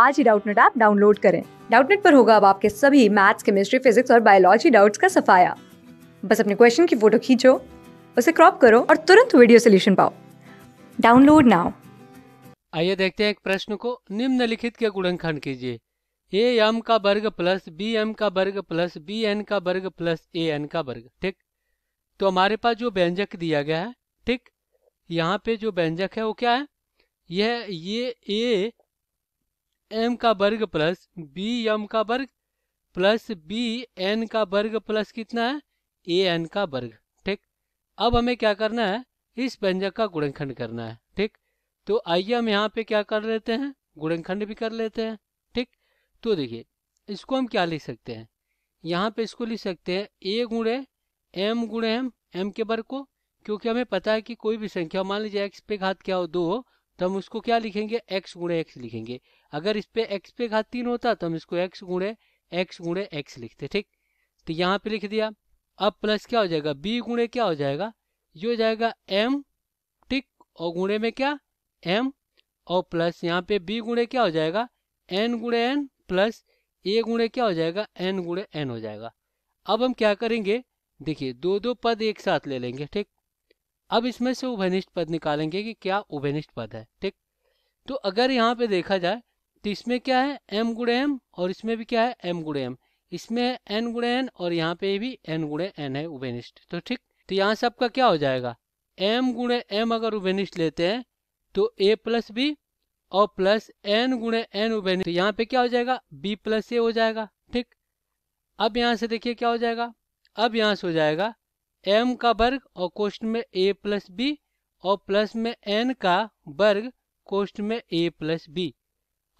आज ही Doubtnut app download करें डाउटनेट पर होगा अब आपके सभी मैथ्स केमिस्ट्री फिजिक्स और बायोलॉजी डाउट्स का सफाया बस अपने क्वेश्चन की फोटो खींचो उसे क्रॉप करो और तुरंत वीडियो सोल्यूशन पाओ डाउनलोड नाउ आइए देखते हैं एक प्रश्न को निम्नलिखित के गुणनखंड कीजिए ए एम का वर्ग प्लस बी एम का वर्ग प्लस बी एन का वर्ग प्लस ए एन का वर्ग ठीक तो हमारे पास जो व्यंजक दिया गया है ठीक यहाँ पे जो व्यंजक है वो क्या है यह ये ए एम का वर्ग प्लस बी एम का वर्ग प्लस बी एन का वर्ग प्लस कितना है ए एन का वर्ग ठीक अब हमें क्या करना है इस व्यंजक का गुणनखंड करना है ठीक तो आइए हम यहाँ पे क्या कर लेते हैं गुणनखंड भी कर लेते हैं ठीक तो देखिए इसको हम क्या लिख सकते हैं यहाँ पे इसको लिख सकते हैं ए गुणे एम गुणे एम एम के वर्ग को क्योंकि हमें पता है कि कोई भी संख्या मान लीजिए एक्स पे घात क्या हो दो हो तो हम उसको क्या लिखेंगे एक्स गुणे एक्स लिखेंगे अगर इस पे एक्स पे घात तीन होता तो हम इसको एक्स गुणे एक्स गुणे एक्स लिखते ठीक तो यहाँ पे लिख दिया अब प्लस क्या हो जाएगा बी गुणे क्या हो जाएगा ये हो जाएगा एम ठीक और गुणे में क्या एम और प्लस यहाँ पे बी गुणे क्या हो जाएगा एन गुणे एन प्लस ए गुणे क्या हो जाएगा एन गुणे एन हो जाएगा अब हम क्या करेंगे देखिए दो दो पद एक साथ ले लेंगे ठीक अब इसमें से उभयनिष्ठ पद निकालेंगे कि क्या उभयनिष्ठ पद है ठीक तो अगर यहाँ पे देखा जाए तो इसमें क्या है एम गुड़े एम और इसमें भी क्या है एम गुड़े एम इसमें है एन गुड़े एन और यहाँ पे भी एन गुड़े एन है उभयनिष्ठ तो ठीक तो यहाँ से आपका क्या हो जाएगा एम गुणे एम अगर उभयनिष्ठ लेते हैं तो ए प्लस बी और प्लस एन गुणे एन उभयनिष्ठ तो यहाँ पे क्या हो जाएगा बी प्लस ए हो जाएगा ठीक अब यहाँ से देखिए क्या हो जाएगा अब यहाँ से हो जाएगा एम का वर्ग और कोष्ठ में ए प्लस बी और प्लस में एन का वर्ग कोष्ठ में ए प्लस बी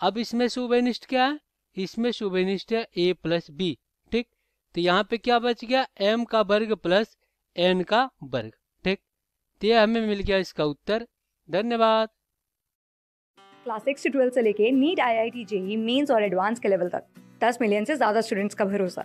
अब इसमें सुबेनिष्ट क्या है इसमें सुबेनिष्ट है ए प्लस बी ठीक तो यहाँ पे क्या बच गया एम का वर्ग प्लस एन का वर्ग ठीक तो यह हमें मिल गया इसका उत्तर धन्यवाद क्लास सिक्स से ट्वेल्थ से लेके NEET I I T JEE mains और एडवांस के लेवल तक दस मिलियन से ज्यादा स्टूडेंट्स का भरोसा